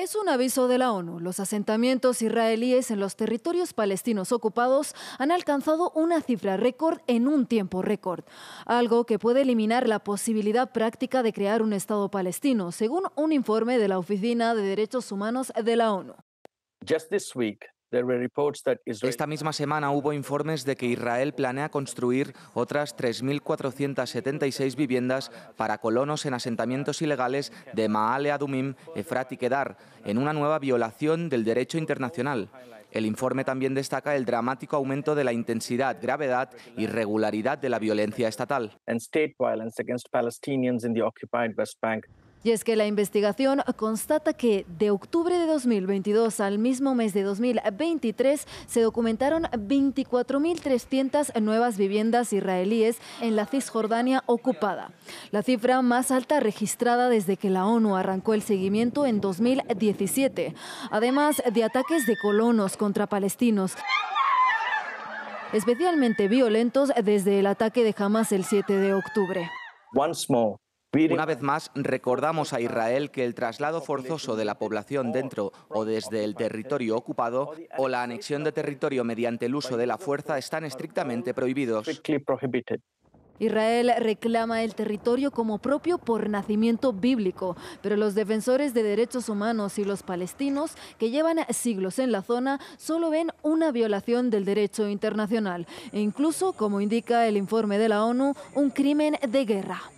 Es un aviso de la ONU. Los asentamientos israelíes en los territorios palestinos ocupados han alcanzado una cifra récord en un tiempo récord, algo que puede eliminar la posibilidad práctica de crear un Estado palestino, según un informe de la Oficina de Derechos Humanos de la ONU. Just week, esta misma semana hubo informes de que Israel planea construir otras 3.476 viviendas para colonos en asentamientos ilegales de Maale Adumim, Efrat y Kedar, en una nueva violación del derecho internacional. El informe también destaca el dramático aumento de la intensidad, gravedad y regularidad de la violencia estatal. Y es que la investigación constata que de octubre de 2022 al mismo mes de 2023 se documentaron 24.300 nuevas viviendas israelíes en la Cisjordania ocupada, la cifra más alta registrada desde que la ONU arrancó el seguimiento en 2017, además de ataques de colonos contra palestinos especialmente violentos desde el ataque de Hamas el 7 de octubre. Una vez más, recordamos a Israel que el traslado forzoso de la población dentro o desde el territorio ocupado o la anexión de territorio mediante el uso de la fuerza están estrictamente prohibidos. Israel reclama el territorio como propio por nacimiento bíblico, pero los defensores de derechos humanos y los palestinos, que llevan siglos en la zona, solo ven una violación del derecho internacional e incluso, como indica el informe de la ONU, un crimen de guerra.